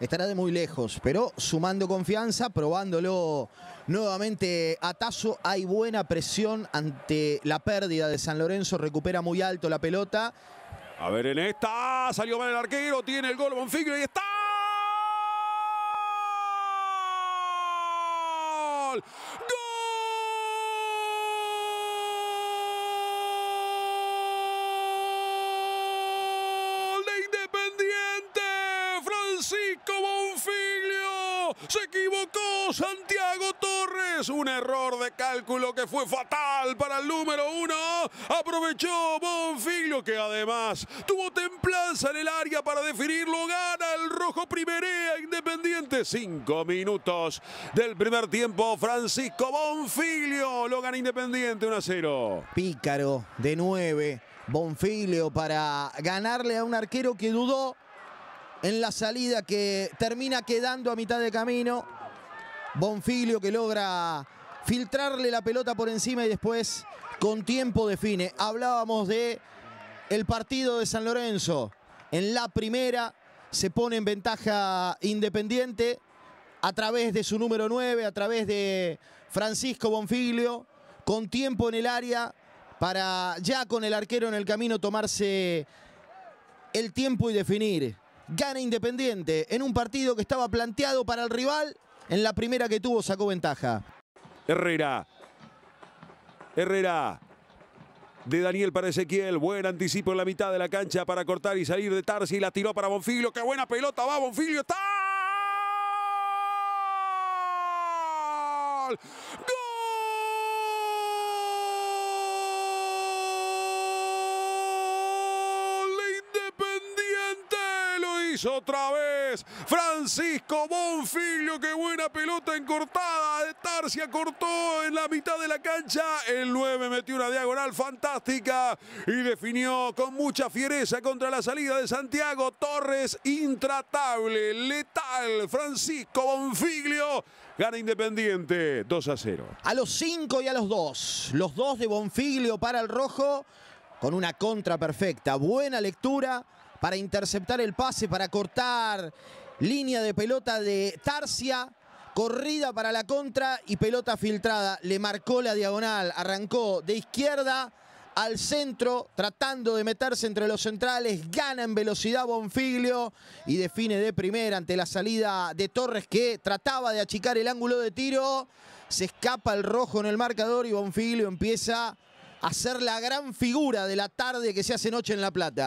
Estará de muy lejos, pero sumando confianza, probándolo nuevamente a Tazo. Hay buena presión ante la pérdida de San Lorenzo, recupera muy alto la pelota. A ver en esta, salió mal el arquero, tiene el gol Bonfiglio y está. Santiago Torres. Un error de cálculo que fue fatal para el número uno. Aprovechó Bonfilio que además tuvo templanza en el área para definirlo. Gana el rojo primerea Independiente. Cinco minutos del primer tiempo. Francisco Bonfilio lo gana Independiente 1 a 0. Pícaro de 9. Bonfilio para ganarle a un arquero que dudó en la salida que termina quedando a mitad de camino. Bonfilio que logra filtrarle la pelota por encima y después con tiempo define. Hablábamos de el partido de San Lorenzo. En la primera se pone en ventaja Independiente a través de su número 9, a través de Francisco Bonfilio, con tiempo en el área para ya con el arquero en el camino tomarse el tiempo y definir. Gana Independiente en un partido que estaba planteado para el rival en la primera que tuvo sacó ventaja. Herrera. Herrera. De Daniel para Ezequiel. Buen anticipo en la mitad de la cancha para cortar y salir de Tarsi. La tiró para Bonfilio. ¡Qué buena pelota va Bonfilio! ¡Está! ¡Gol! ¡Independiente! Lo hizo otra vez. Francisco Bonfiglio qué buena pelota encortada de Tarcia, cortó en la mitad de la cancha. El 9 metió una diagonal fantástica y definió con mucha fiereza contra la salida de Santiago Torres, intratable, letal. Francisco Bonfiglio gana Independiente 2 a 0. A los 5 y a los 2, los 2 de Bonfiglio para el rojo con una contra perfecta, buena lectura para interceptar el pase, para cortar línea de pelota de Tarsia, Corrida para la contra y pelota filtrada. Le marcó la diagonal. Arrancó de izquierda al centro, tratando de meterse entre los centrales, gana en velocidad Bonfiglio y define de primera ante la salida de Torres que trataba de achicar el ángulo de tiro, se escapa el rojo en el marcador y Bonfiglio empieza a ser la gran figura de la tarde que se hace noche en La Plata.